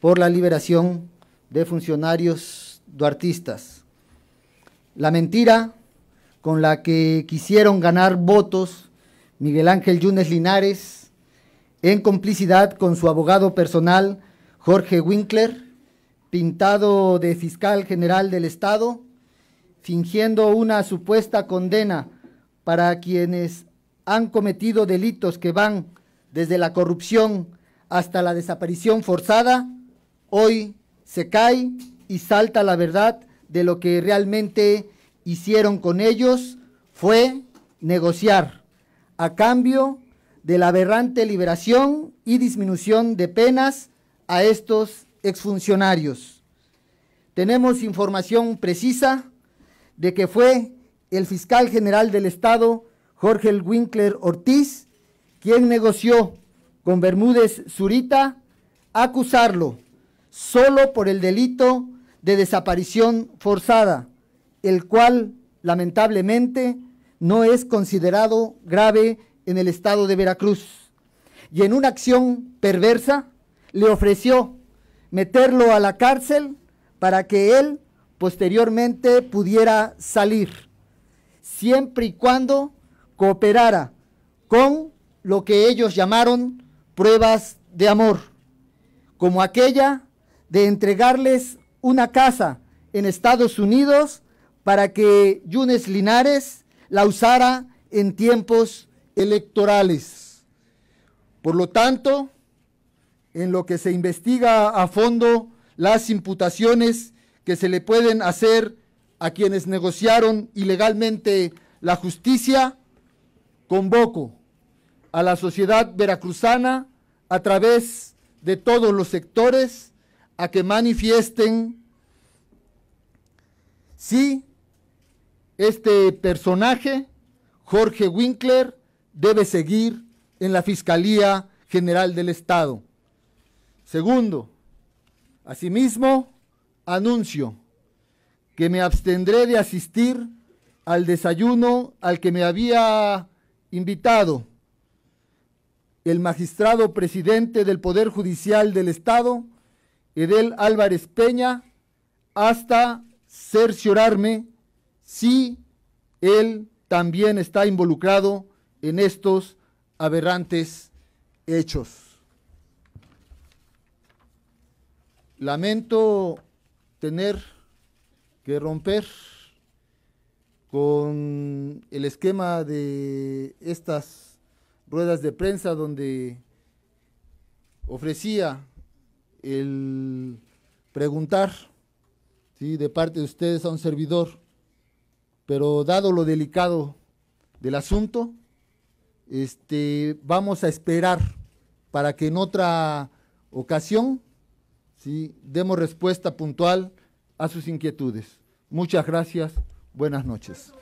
por la liberación de funcionarios duartistas. La mentira con la que quisieron ganar votos Miguel Ángel Yunes Linares, en complicidad con su abogado personal Jorge Winkler, pintado de fiscal general del Estado, fingiendo una supuesta condena para quienes han cometido delitos que van desde la corrupción hasta la desaparición forzada, hoy se cae y salta la verdad de lo que realmente hicieron con ellos fue negociar a cambio de la aberrante liberación y disminución de penas a estos exfuncionarios. Tenemos información precisa de que fue el fiscal general del Estado, Jorge Winkler Ortiz, quien negoció con Bermúdez Zurita acusarlo solo por el delito de desaparición forzada, el cual lamentablemente no es considerado grave en el estado de Veracruz. Y en una acción perversa le ofreció meterlo a la cárcel para que él posteriormente pudiera salir, siempre y cuando cooperara con lo que ellos llamaron pruebas de amor, como aquella de entregarles una casa en Estados Unidos para que Yunes Linares la usara en tiempos electorales. Por lo tanto, en lo que se investiga a fondo las imputaciones que se le pueden hacer a quienes negociaron ilegalmente la justicia, convoco a la sociedad veracruzana a través de todos los sectores a que manifiesten si este personaje, Jorge Winkler, debe seguir en la Fiscalía General del Estado. Segundo, asimismo, anuncio que me abstendré de asistir al desayuno al que me había invitado el magistrado presidente del Poder Judicial del Estado, Edel Álvarez Peña, hasta cerciorarme si él también está involucrado en estos aberrantes hechos. Lamento tener que romper con el esquema de estas ruedas de prensa donde ofrecía el preguntar ¿sí? de parte de ustedes a un servidor, pero dado lo delicado del asunto, este, vamos a esperar para que en otra ocasión ¿sí? demos respuesta puntual a sus inquietudes. Muchas gracias, buenas noches.